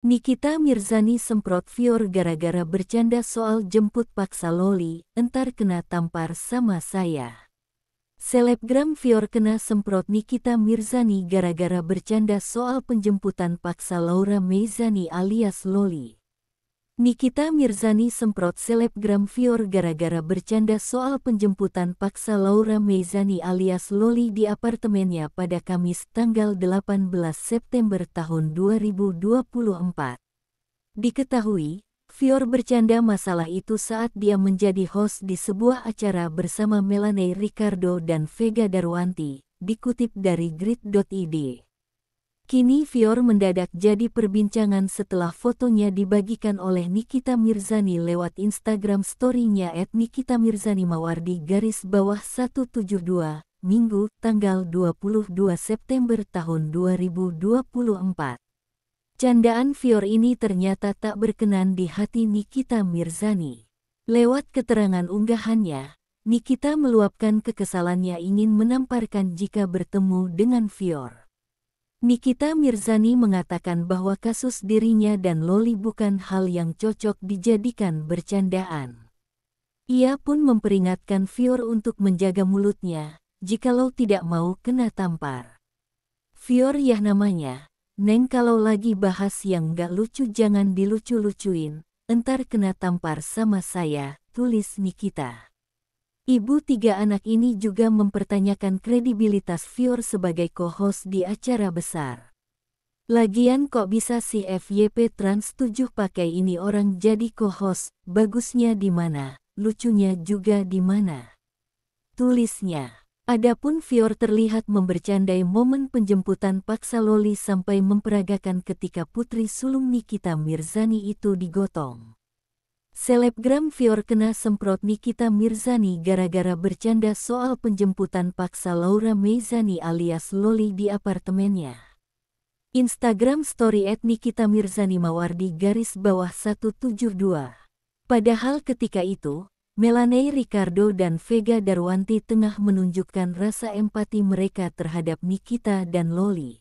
Nikita Mirzani semprot Fior gara-gara bercanda soal jemput paksa Loli, entar kena tampar sama saya. Selebgram Fior kena semprot Nikita Mirzani gara-gara bercanda soal penjemputan paksa Laura Mezani alias Loli. Nikita Mirzani semprot selebgram Vior gara-gara bercanda soal penjemputan paksa Laura Meizani alias Loli di apartemennya pada Kamis tanggal 18 September tahun 2024. Diketahui, Vior bercanda masalah itu saat dia menjadi host di sebuah acara bersama Melanie Ricardo dan Vega Darwanti, dikutip dari grid.id. Kini Fior mendadak jadi perbincangan setelah fotonya dibagikan oleh Nikita Mirzani lewat Instagram story-nya at Nikita Mirzani Mawardi garis bawah 172, Minggu, tanggal 22 September tahun 2024. Candaan Fior ini ternyata tak berkenan di hati Nikita Mirzani. Lewat keterangan unggahannya, Nikita meluapkan kekesalannya ingin menamparkan jika bertemu dengan Fior. Nikita Mirzani mengatakan bahwa kasus dirinya dan Loli bukan hal yang cocok dijadikan bercandaan. Ia pun memperingatkan Fior untuk menjaga mulutnya, jikalau tidak mau kena tampar. Fior ya namanya, Neng kalau lagi bahas yang gak lucu jangan dilucu-lucuin, entar kena tampar sama saya, tulis Nikita. Ibu tiga anak ini juga mempertanyakan kredibilitas Fior sebagai co-host di acara besar. Lagian kok bisa si FYP Trans 7 pakai ini orang jadi co-host, bagusnya di mana, lucunya juga di mana. Tulisnya. Adapun Fior terlihat membercandai momen penjemputan paksa Loli sampai memperagakan ketika putri sulung Nikita Mirzani itu digotong. Selebgram Fior kena semprot Nikita Mirzani gara-gara bercanda soal penjemputan paksa Laura Meizani alias Loli di apartemennya. Instagram story at Nikita Mirzani Mawardi garis bawah 172. Padahal ketika itu, Melanie Ricardo dan Vega Darwanti tengah menunjukkan rasa empati mereka terhadap Nikita dan Loli.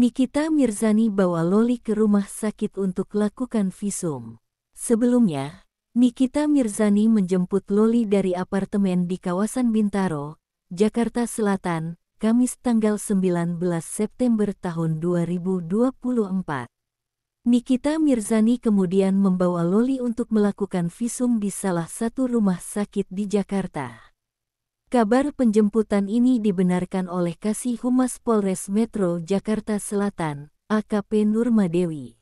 Nikita Mirzani bawa Loli ke rumah sakit untuk lakukan visum. Sebelumnya, Nikita Mirzani menjemput Loli dari apartemen di kawasan Bintaro, Jakarta Selatan, Kamis tanggal 19 September tahun 2024. Nikita Mirzani kemudian membawa Loli untuk melakukan visum di salah satu rumah sakit di Jakarta. Kabar penjemputan ini dibenarkan oleh Kasih Humas Polres Metro Jakarta Selatan, AKP Nurmadewi.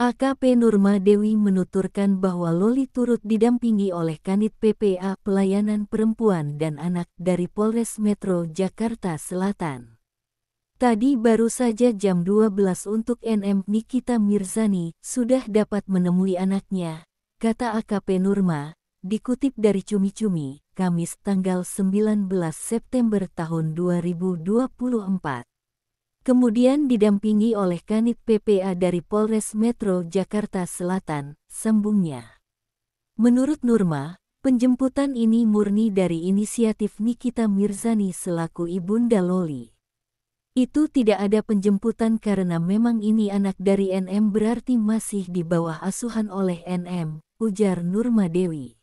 AKP Nurma Dewi menuturkan bahwa Loli turut didampingi oleh Kanit PPA Pelayanan Perempuan dan Anak dari Polres Metro Jakarta Selatan. Tadi baru saja jam 12 untuk NM Nikita Mirzani sudah dapat menemui anaknya, kata AKP Nurma, dikutip dari Cumi Cumi, Kamis tanggal 19 September tahun 2024 kemudian didampingi oleh Kanit PPA dari Polres Metro Jakarta Selatan, sambungnya. Menurut Nurma, penjemputan ini murni dari inisiatif Nikita Mirzani selaku Ibunda Loli. Itu tidak ada penjemputan karena memang ini anak dari NM berarti masih di bawah asuhan oleh NM, ujar Nurma Dewi.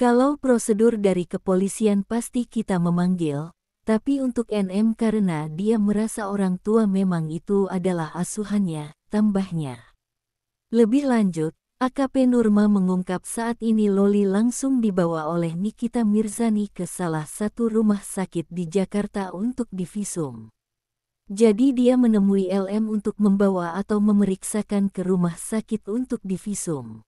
Kalau prosedur dari kepolisian pasti kita memanggil, tapi untuk NM karena dia merasa orang tua memang itu adalah asuhannya, tambahnya. Lebih lanjut, AKP Nurma mengungkap saat ini Loli langsung dibawa oleh Nikita Mirzani ke salah satu rumah sakit di Jakarta untuk divisum. Jadi dia menemui LM untuk membawa atau memeriksakan ke rumah sakit untuk divisum.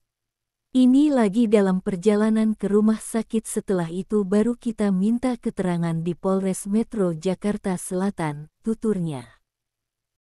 Ini lagi dalam perjalanan ke rumah sakit setelah itu baru kita minta keterangan di Polres Metro Jakarta Selatan, tuturnya.